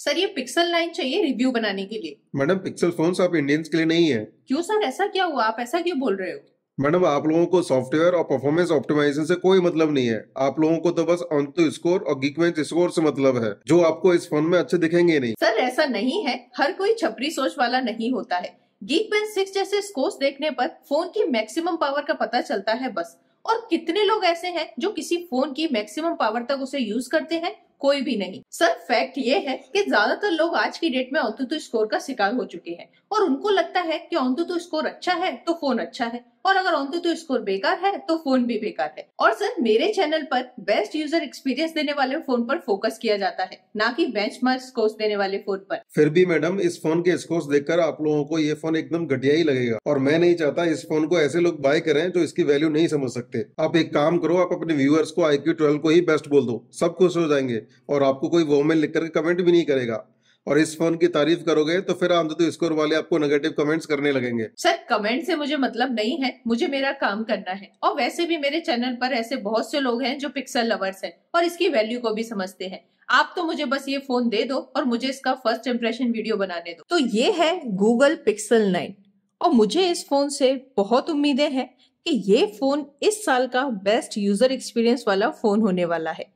sir ये pixel line चाहिए review बनाने के लिए मैडम पिक्सल फोन आप इंडियंस के लिए नहीं है क्यों सर ऐसा क्या हुआ आप ऐसा क्यों बोल रहे हो मैडम आप लोगों को सॉफ्टवेयर और परफॉर्मेंस ऑप्टिमाइजेशन से कोई मतलब नहीं है आप लोगों को तो बस ऑन स्कोर और गिकमेंट स्कोर से मतलब है जो आपको इस फोन में अच्छे दिखेंगे नहीं सर ऐसा नहीं है हर कोई छपरी सोच वाला नहीं होता है गीकबेंच सिक्स जैसे स्कोर्स देखने पर फोन की मैक्सिमम पावर का पता चलता है बस और कितने लोग ऐसे हैं जो किसी फोन की मैक्सिमम पावर तक उसे यूज करते हैं कोई भी नहीं सर फैक्ट ये है कि ज्यादातर लोग आज की डेट में ऑटोटो स्कोर का शिकार हो चुके हैं और उनको लगता है कि ऑन तो स्कोर अच्छा है तो फोन अच्छा है और अगर ऑन तो स्कोर बेकार है तो फोन भी बेकार है और सर मेरे चैनल पर बेस्ट यूजर एक्सपीरियंस देने वाले फोन पर फोकस किया जाता है ना कि बेंच मार्क स्कोर देने वाले फोन पर फिर भी मैडम इस फोन के स्कोर देखकर आप लोगों को ये फोन एकदम घटिया ही लगेगा और मैं नहीं चाहता इस फोन को ऐसे लोग बाय करें जो इसकी वैल्यू नहीं समझ सकते आप एक काम करो आप अपने व्यूअर्स को आई क्यू को ही बेस्ट बोल दो सब खुश हो जाएंगे और आपको कोई वोमेन लिख कर कमेंट भी नहीं करेगा और इस फोन की तारीफ करोगे तो फिर तो स्कोर वाले आपको नेगेटिव कमेंट्स करने लगेंगे सर कमेंट से मुझे मतलब नहीं है मुझे मेरा काम करना है और वैसे भी मेरे चैनल पर ऐसे बहुत से लोग हैं जो पिक्सल लवर्स हैं और इसकी वैल्यू को भी समझते हैं आप तो मुझे बस ये फोन दे दो और मुझे इसका फर्स्ट इम्प्रेशन वीडियो बनाने दो तो ये है गूगल पिक्सल नाइन और मुझे इस फोन से बहुत उम्मीदें हैं कि ये फोन इस साल का बेस्ट यूजर एक्सपीरियंस वाला फोन होने वाला है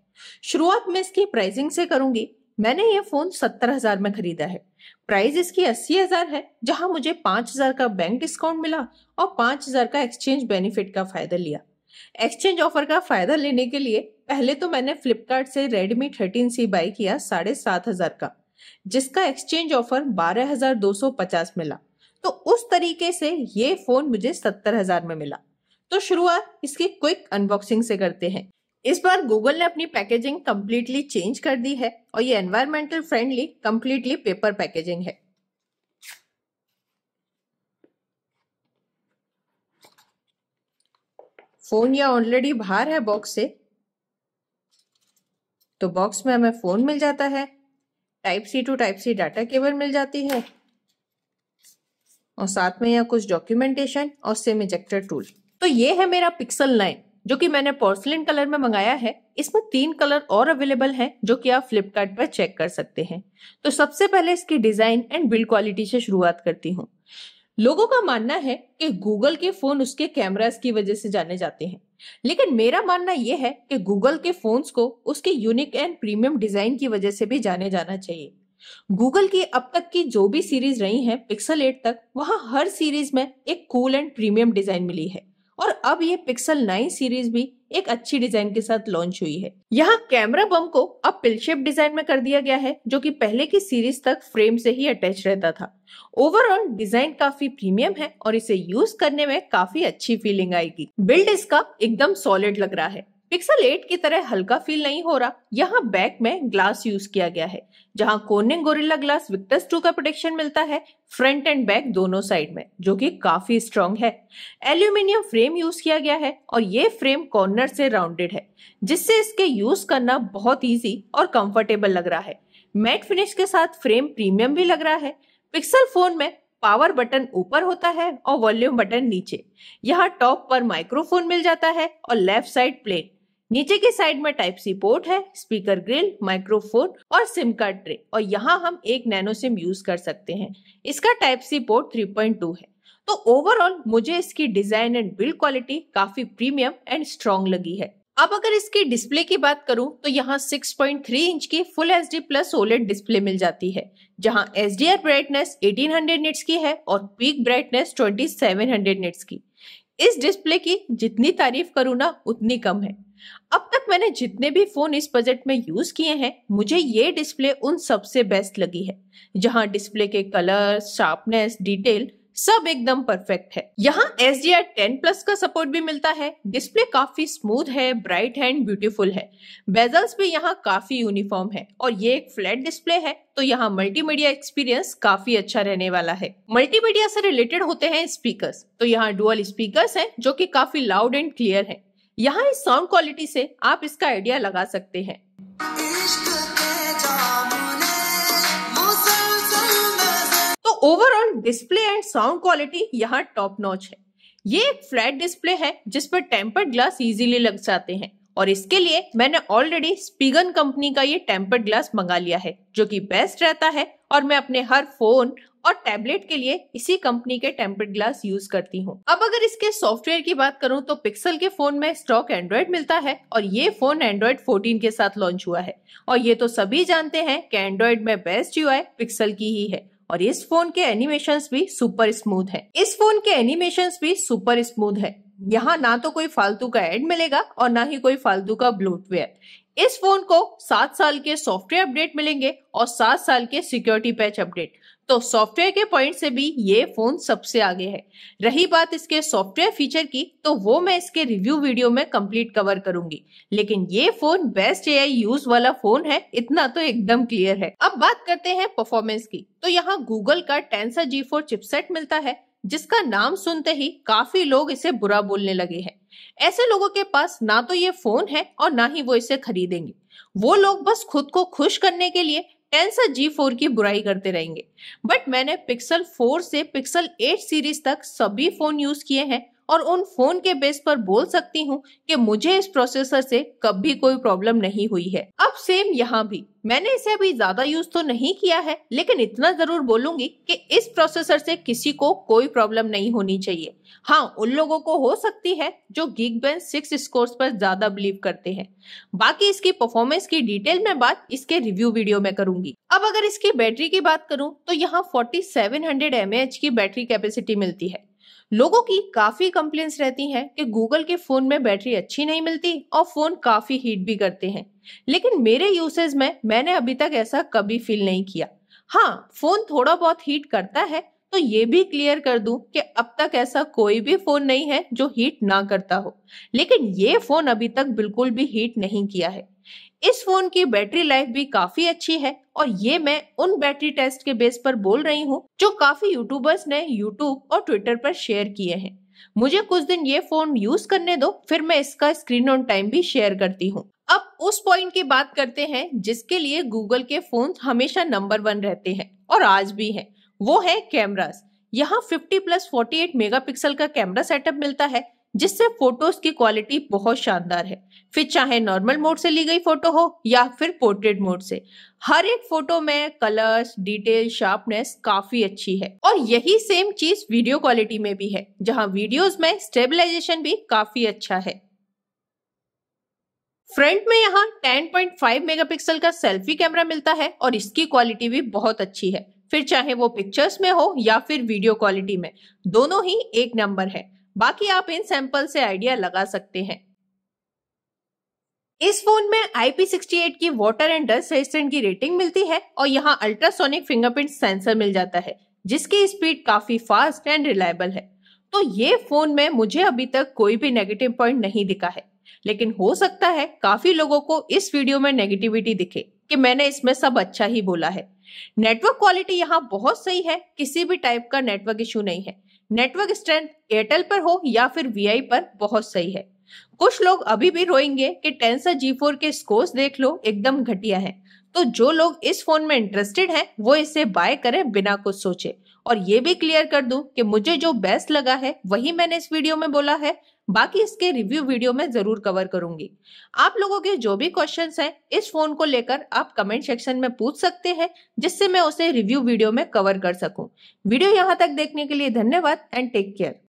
शुरुआत में इसकी प्राइसिंग से करूंगी मैंने ये फोन सत्तर हजार में खरीदा है प्राइस इसकी अस्सी हजार है जहां मुझे पांच हजार का बैंक डिस्काउंट मिला और पांच हजार का एक्सचेंज बेनिफिट का फायदा लिया एक्सचेंज ऑफर का फायदा लेने के लिए पहले तो मैंने फ्लिपकार्ट से रेडमी थर्टीन सी बाई किया साढ़े सात हजार का जिसका एक्सचेंज ऑफर बारह हजार दो सौ पचास मिला तो उस तरीके से ये फोन मुझे सत्तर हजार में मिला तो शुरुआत इसकी क्विक अनबॉक्सिंग से करते हैं इस बार गूगल ने अपनी पैकेजिंग कम्प्लीटली चेंज कर दी है और ये environmental friendly completely paper packaging है फोन या ऑलरेडी बाहर है बॉक्स से तो बॉक्स में हमें फोन मिल जाता है type C to type C data cable मिल जाती है और साथ में यहाँ कुछ डॉक्यूमेंटेशन और सिम इजेक्टर टूल तो ये है मेरा पिक्सल नाइन जो कि मैंने पोर्सलिन कलर में मंगाया है इसमें तीन कलर और अवेलेबल हैं जो कि आप फ्लिपकार्ट पर चेक कर सकते हैं तो सबसे पहले इसकी डिजाइन एंड बिल्ड क्वालिटी से शुरुआत करती हूँ लोगों का मानना है कि गूगल के फोन उसके कैमरास की वजह से जाने जाते हैं लेकिन मेरा मानना यह है कि गूगल के फोन्स को उसके यूनिक एंड प्रीमियम डिजाइन की वजह से भी जाने जाना चाहिए गूगल की अब तक की जो भी सीरीज रही हैं पिक्सल 8 तक वहां हर सीरीज में एक कूल एंड प्रीमियम डिजाइन मिली है और अब ये पिक्सल 9 सीरीज भी एक अच्छी डिजाइन के साथ लॉन्च हुई है यहाँ कैमरा बम को अब पिलशेप डिजाइन में कर दिया गया है जो कि पहले की सीरीज तक फ्रेम से ही अटैच रहता था ओवरऑल डिजाइन काफी प्रीमियम है और इसे यूज करने में काफी अच्छी फीलिंग आएगी बिल्ड इसका एकदम सॉलिड लग रहा है पिक्सल 8 की तरह हल्का फील नहीं हो रहा यहाँ बैक में ग्लास यूज किया गया है जहां Corning Gorilla Glass Victus two का प्रोटेक्शन मिलता है फ्रंट एंड बैक दोनों साइड में जो कि काफी स्ट्रॉन्ग है एल्यूमिनियम फ्रेम यूज किया गया है और ये फ्रेम कॉर्नर से राउंडेड है जिससे इसके यूज करना बहुत ईजी और कंफर्टेबल लग रहा है मैट फिनिश के साथ फ्रेम प्रीमियम भी लग रहा है पिक्सल फोन में पावर बटन ऊपर होता है और वॉल्यूम बटन नीचे यहाँ टॉप पर माइक्रोफोन मिल जाता है और लेफ्ट साइड प्लेट नीचे की साइड में टाइप सी पोर्ट है स्पीकर ग्रिल माइक्रोफोन और सिम कार्ड ट्रे और यहाँ हम एक नैनो सिम यूज कर सकते हैं इसका टाइप सी पोर्ट 3.2 है तो ओवरऑल मुझे इसकी डिजाइन एंड बिल्ड क्वालिटी काफी प्रीमियम एंड स्ट्रॉन्ग लगी है अब अगर इसके डिस्प्ले की बात करूं तो यहाँ 6.3 इंच की full H D plus OLED display मिल जाती है जहाँ H D R brightness eighteen hundred की है और पीक ब्राइटनेस 2700 निट्स की इस डिस्प्ले की जितनी तारीफ करूँ ना उतनी कम है अब तक मैंने जितने भी फोन इस बजट में यूज किए हैं मुझे ये डिस्प्ले उन सबसे बेस्ट लगी है जहां डिस्प्ले के कलर शार्पनेस डिटेल सब एकदम परफेक्ट है यहाँ S D R ten plus का सपोर्ट भी मिलता है डिस्प्ले काफी स्मूथ है ब्राइट है एंड ब्यूटीफुल है बेजल्स भी यहाँ काफी यूनिफॉर्म है और ये एक फ्लैट डिस्प्ले है तो यहाँ मल्टीमीडिया एक्सपीरियंस काफी अच्छा रहने वाला है मल्टीमीडिया से रिलेटेड होते हैं स्पीकर्स तो यहाँ डुअल स्पीकर्स हैं जो कि काफी लाउड एंड क्लियर है यहाँ इस साउंड क्वालिटी से आप इसका आइडिया लगा सकते हैं तो overall display and sound quality यहाँ टॉप नॉच है ये एक फ्लैट डिस्प्ले है जिस पर टेम्पर्ड ग्लास इजीली लग जाते हैं और इसके लिए मैंने ऑलरेडी स्पीगन कंपनी का ये टेम्पर्ड ग्लास मंगा लिया है जो कि बेस्ट रहता है और मैं अपने हर फोन और टैबलेट के लिए इसी कंपनी के टेम्पर्ड ग्लास यूज करती हूँ अब अगर इसके सॉफ्टवेयर की बात करूँ तो पिक्सल के फोन में स्टॉक एंड्रॉइड मिलता है और ये फोन एंड्रॉइड 14 के साथ लॉन्च हुआ है और ये तो सभी जानते हैं कि एंड्रॉइड में बेस्ट यू पिक्सल की ही है और इस फोन के एनिमेशन भी सुपर स्मूथ है इस फोन के एनिमेशन भी सुपर स्मूथ है यहाँ ना तो कोई फालतू का एड मिलेगा और ना ही कोई फालतू का ब्लूटवेयर इस फोन को सात साल के सॉफ्टवेयर अपडेट मिलेंगे और सात साल के सिक्योरिटी पैच अपडेट तो सॉफ्टवेयर के पॉइंट से भी ये फोन सबसे आगे है रही बात इसके सॉफ्टवेयर फीचर की तो वो मैं इसके रिव्यू वीडियो में कंप्लीट कवर करूंगी लेकिन ये फोन बेस्ट ए यूज वाला फोन है इतना तो एकदम क्लियर है अब बात करते हैं परफॉर्मेंस की तो यहाँ गूगल का टेंसर जी चिपसेट मिलता है जिसका नाम सुनते ही काफी लोग इसे बुरा बोलने लगे हैं ऐसे लोगों के पास ना तो ये फोन है और ना ही वो इसे खरीदेंगे वो लोग बस खुद को खुश करने के लिए टेंसर जी फोर की बुराई करते रहेंगे बट मैंने पिक्सल फोर से पिक्सल एट सीरीज तक सभी फोन यूज किए हैं और उन फोन के बेस पर बोल सकती हूँ कि मुझे इस प्रोसेसर से कभी कोई प्रॉब्लम नहीं हुई है अब सेम यहाँ भी मैंने इसे अभी ज्यादा यूज तो नहीं किया है लेकिन इतना जरूर बोलूंगी कि इस प्रोसेसर से किसी को कोई प्रॉब्लम नहीं होनी चाहिए हाँ उन लोगों को हो सकती है जो गिग बेन सिक्स स्कोर पर ज्यादा बिलीव करते हैं बाकी इसकी परफॉर्मेंस की डिटेल में बात इसके रिव्यू वीडियो में करूंगी अब अगर इसकी बैटरी की बात करूं तो यहाँ 4700 mAh की बैटरी कैपेसिटी मिलती है लोगों की काफी कंप्लेन्स रहती हैं कि गूगल के फोन में बैटरी अच्छी नहीं मिलती और फोन काफी हीट भी करते हैं लेकिन मेरे यूसेज में मैंने अभी तक ऐसा कभी फील नहीं किया हाँ फोन थोड़ा बहुत हीट करता है तो ये भी क्लियर कर दूं कि अब तक ऐसा कोई भी फोन नहीं है जो हीट ना करता हो लेकिन ये फोन अभी तक बिल्कुल भी हीट नहीं किया है इस फोन की बैटरी लाइफ भी काफी अच्छी है और ये मैं उन बैटरी टेस्ट के बेस पर बोल रही हूँ जो काफी यूट्यूबर्स ने यूट्यूब और ट्विटर पर शेयर किए हैं मुझे कुछ दिन ये फोन यूज करने दो फिर मैं इसका स्क्रीन ऑन टाइम भी शेयर करती हूँ अब उस पॉइंट की बात करते हैं जिसके लिए गूगल के फोन हमेशा नंबर वन रहते हैं और आज भी है वो है कैमरास यहाँ 50 प्लस 48 मेगापिक्सल का कैमरा सेटअप मिलता है जिससे फोटोज की क्वालिटी बहुत शानदार है फिर चाहे नॉर्मल मोड से ली गई फोटो हो या फिर पोर्ट्रेट मोड से हर एक फोटो में कलर्स डिटेल शार्पनेस काफी अच्छी है और यही सेम चीज वीडियो क्वालिटी में भी है जहां वीडियोस में स्टेबलाइजेशन भी काफी अच्छा है फ्रंट में यहाँ 10.5 मेगापिक्सल का सेल्फी कैमरा मिलता है और इसकी क्वालिटी भी बहुत अच्छी है फिर चाहे वो पिक्चर्स में हो या फिर वीडियो क्वालिटी में दोनों ही एक नंबर है बाकी आप इन सैंपल से आइडिया लगा सकते हैं इस फोन में IP68 की वाटर एंड डस्ट रेजिस्टेंट की रेटिंग मिलती है और यहाँ अल्ट्रासोनिक फिंगरप्रिंट सेंसर मिल जाता है जिसकी स्पीड काफी फास्ट एंड रिलायबल है तो ये फोन में मुझे अभी तक कोई भी नेगेटिव पॉइंट नहीं दिखा है लेकिन हो सकता है काफी लोगों को इस वीडियो में नेगेटिविटी दिखे कि मैंने इसमें सब अच्छा ही बोला है नेटवर्क क्वालिटी यहाँ बहुत सही है किसी भी टाइप का नेटवर्क इशू नहीं है नेटवर्क स्ट्रेंथ एयरटेल पर हो या फिर वी पर बहुत सही है कुछ लोग अभी भी रोएंगे कि टेंसर जी फोर के स्कोर्स देख लो एकदम घटिया है तो जो लोग इस फोन में इंटरेस्टेड हैं वो इसे बाय करें बिना कुछ सोचे और ये भी क्लियर कर दूं कि मुझे जो बेस्ट लगा है वही मैंने इस वीडियो में बोला है बाकी इसके रिव्यू वीडियो में जरूर कवर करूंगी आप लोगों के जो भी क्वेश्चंस हैं इस फोन को लेकर आप कमेंट सेक्शन में पूछ सकते हैं जिससे मैं उसे रिव्यू वीडियो में कवर कर सकूं वीडियो यहाँ तक देखने के लिए धन्यवाद एंड टेक केयर